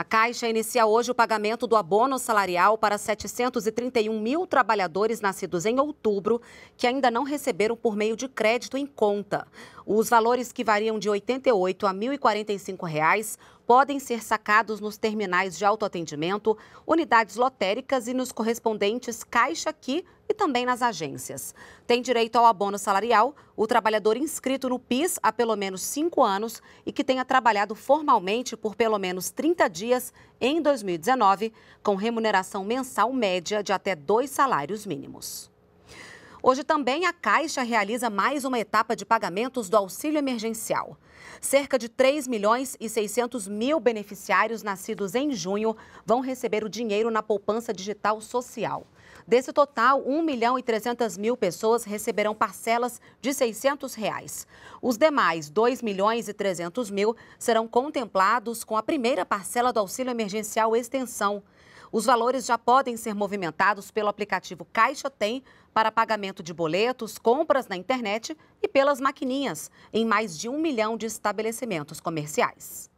A Caixa inicia hoje o pagamento do abono salarial para 731 mil trabalhadores nascidos em outubro que ainda não receberam por meio de crédito em conta. Os valores que variam de R$ 88 a R$ 1.045 reais podem ser sacados nos terminais de autoatendimento, unidades lotéricas e nos correspondentes Caixa Aqui e também nas agências. Tem direito ao abono salarial o trabalhador inscrito no PIS há pelo menos cinco anos e que tenha trabalhado formalmente por pelo menos 30 dias em 2019, com remuneração mensal média de até dois salários mínimos. Hoje também a Caixa realiza mais uma etapa de pagamentos do auxílio emergencial. Cerca de 3 milhões e 600 mil beneficiários nascidos em junho vão receber o dinheiro na poupança digital social. Desse total, 1 milhão e 300 mil pessoas receberão parcelas de R$ 600. Reais. Os demais 2 milhões e 300 mil serão contemplados com a primeira parcela do auxílio emergencial extensão. Os valores já podem ser movimentados pelo aplicativo Caixa Tem para pagamento de boletos, compras na internet e pelas maquininhas, em mais de um milhão de estabelecimentos comerciais.